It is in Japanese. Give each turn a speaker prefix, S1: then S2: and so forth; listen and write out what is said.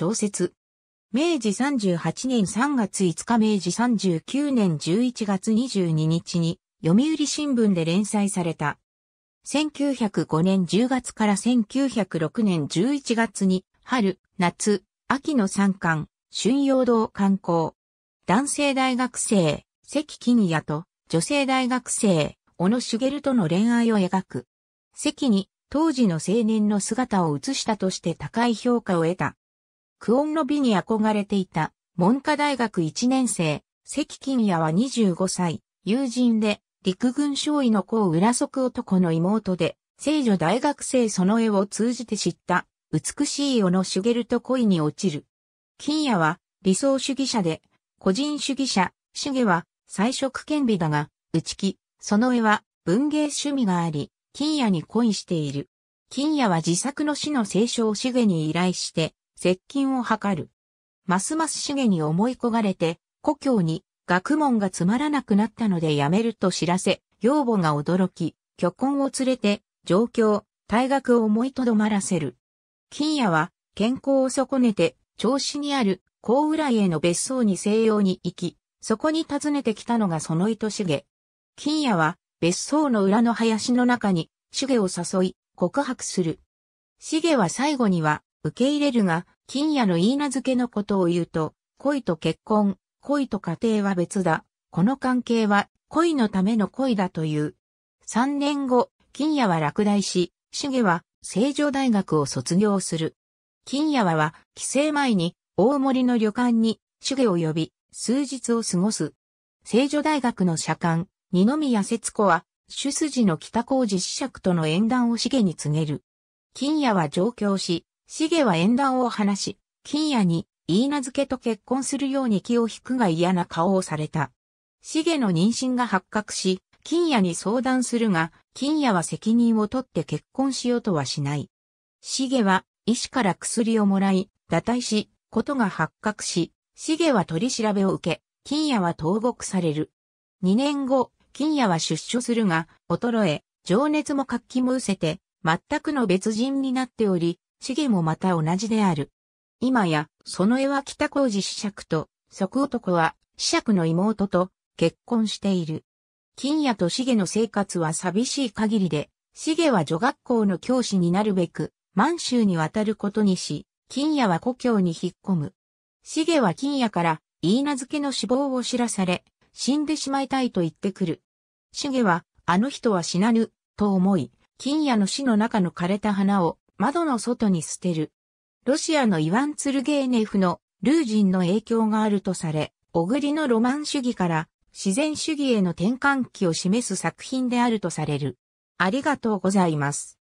S1: 小説。明治38年3月5日明治39年11月22日に読売新聞で連載された。1905年10月から1906年11月に春、夏、秋の三巻、春陽堂観光。男性大学生、関金也と女性大学生、小野茂との恋愛を描く。関に当時の青年の姿を映したとして高い評価を得た。クオンの美に憧れていた文科大学1年生、関金也は25歳、友人で陸軍少尉の子浦則男の妹で、聖女大学生その絵を通じて知った美しい世の茂と恋に落ちる。金也は理想主義者で、個人主義者、茂は彩色兼備だが、内木、その絵は文芸趣味があり、金也に恋している。金也は自作の詩の聖書を茂に依頼して、接近を図る。ますます茂に思い焦がれて、故郷に学問がつまらなくなったので辞めると知らせ、養母が驚き、巨根を連れて、状況、退学を思いとどまらせる。金也は、健康を損ねて、調子にある、高浦への別荘に西洋に行き、そこに訪ねてきたのがその糸茂。金也は、別荘の裏の林の中に、茂を誘い、告白する。茂は最後には、受け入れるが、金屋の言い名付けのことを言うと、恋と結婚、恋と家庭は別だ。この関係は恋のための恋だという。三年後、金谷は落第し、重は成城大学を卒業する。金谷は帰省前に大森の旅館に重を呼び、数日を過ごす。成城大学の社官、二宮節子は、主筋の北工事子爵との縁談を重に告げる。金谷は上京し、シゲは縁談を話し、金也に、い名付けと結婚するように気を引くが嫌な顔をされた。シゲの妊娠が発覚し、金也に相談するが、金也は責任を取って結婚しようとはしない。シゲは、医師から薬をもらい、堕胎し、ことが発覚し、シゲは取り調べを受け、金也は投獄される。2年後、金也は出所するが、衰え、情熱も活気も失せて、全くの別人になっており、シゲもまた同じである。今や、その絵は北小路子爵と、即男は、子爵の妹と結婚している。金谷と茂の生活は寂しい限りで、茂は女学校の教師になるべく、満州に渡ることにし、金谷は故郷に引っ込む。茂は金谷から、い名付けの死亡を知らされ、死んでしまいたいと言ってくる。茂は、あの人は死なぬ、と思い、金谷の死の中の枯れた花を窓の外に捨てる。ロシアのイワン・ツルゲーネフのルージンの影響があるとされ、小栗のロマン主義から自然主義への転換期を示す作品であるとされる。ありがとうございます。